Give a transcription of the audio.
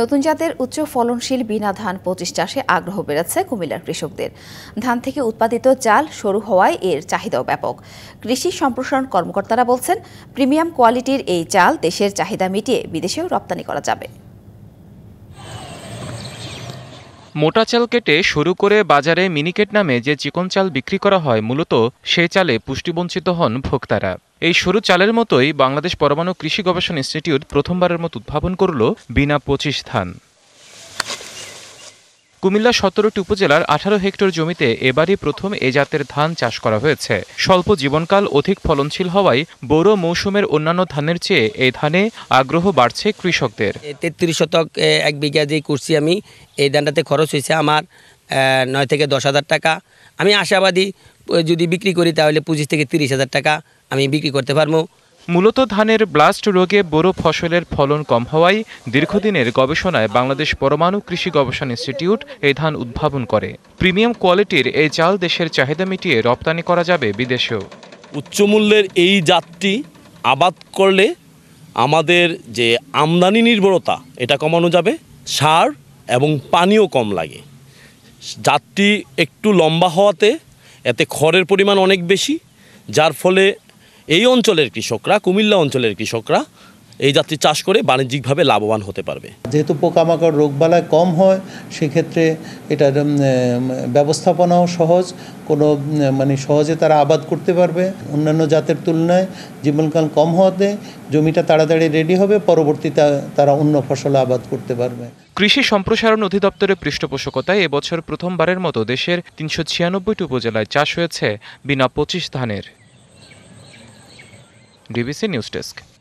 নতুন জাতের উচ্চ ফলনশীল বিনা ধান পঁচিশ চাষে আগ্রহ বেড়েছে কুমিল্লার কৃষকদের ধান থেকে উৎপাদিত চাল সরু হওয়ায় এর চাহিদাও ব্যাপক কৃষি সম্প্রসারণ কর্মকর্তারা বলছেন প্রিমিয়াম কোয়ালিটির এই চাল দেশের চাহিদা মিটিয়ে বিদেশেও রপ্তানি করা যাবে মোটা চাল কেটে শুরু করে বাজারে মিনিকেট নামে যে চিকন চাল বিক্রি করা হয় মূলত সে চালে পুষ্টিবঞ্চিত হন ভোক্তারা এই সরু চালের মতোই বাংলাদেশ পরমাণু কৃষি গবেষণা ইনস্টিটিউট প্রথমবারের মতো উদ্ভাবন করল বিনা পঁচিশ ধান কুমিল্লা সতেরোটি উপজেলার আঠারো হেক্টর জমিতে এবারই প্রথম এ জাতের ধান চাষ করা হয়েছে স্বল্প জীবনকাল অধিক ফলনশীল হওয়ায় বড় মৌসুমের অন্যান্য ধানের চেয়ে এই ধানে আগ্রহ বাড়ছে কৃষকদের তেত্রিশ শতক এক বিঘা যে করছি আমি এই ধানটাতে খরচ হয়েছে আমার নয় থেকে দশ হাজার টাকা আমি আশাবাদী যদি বিক্রি করি তাহলে পঁচিশ থেকে তিরিশ হাজার টাকা আমি বিক্রি করতে পারবো মূলত ধানের ব্লাস্ট রোগে বোরো ফসলের ফলন কম হওয়ায় দীর্ঘদিনের গবেষণায় বাংলাদেশ পরমাণু কৃষি গবেষণা ইনস্টিটিউট এই ধান উদ্ভাবন করে প্রিমিয়াম কোয়ালিটির এই চাল দেশের চাহিদা মিটিয়ে রপ্তানি করা যাবে বিদেশেও উচ্চমূল্যের এই জাতটি আবাদ করলে আমাদের যে আমদানি নির্ভরতা এটা কমানো যাবে সার এবং পানিও কম লাগে জাতটি একটু লম্বা হওয়াতে এতে খড়ের পরিমাণ অনেক বেশি যার ফলে এই অঞ্চলের কৃষকরা কুমিল্লা অঞ্চলের কৃষকরা এই জাতটি চাষ করে বাণিজ্যিকভাবে লাভবান হতে পারবে যেহেতু পোকামাকড় রোগবালায় কম হয় সেক্ষেত্রে এটার ব্যবস্থাপনাও সহজ কোনো মানে সহজে তারা আবাদ করতে পারবে অন্যান্য জাতের তুলনায় জীবনকাল কম হওয়াতে জমিটা তাড়াতাড়ি রেডি হবে পরবর্তীতে তারা অন্য ফসল আবাদ করতে পারবে কৃষি সম্প্রসারণ অধিদপ্তরের পৃষ্ঠপোষকতায় এবছর প্রথমবারের মতো দেশের তিনশো ছিয়ানব্বইটি উপজেলায় চাষ হয়েছে বিনা পঁচিশ ধানের डिबीसी न्यूज डेस्क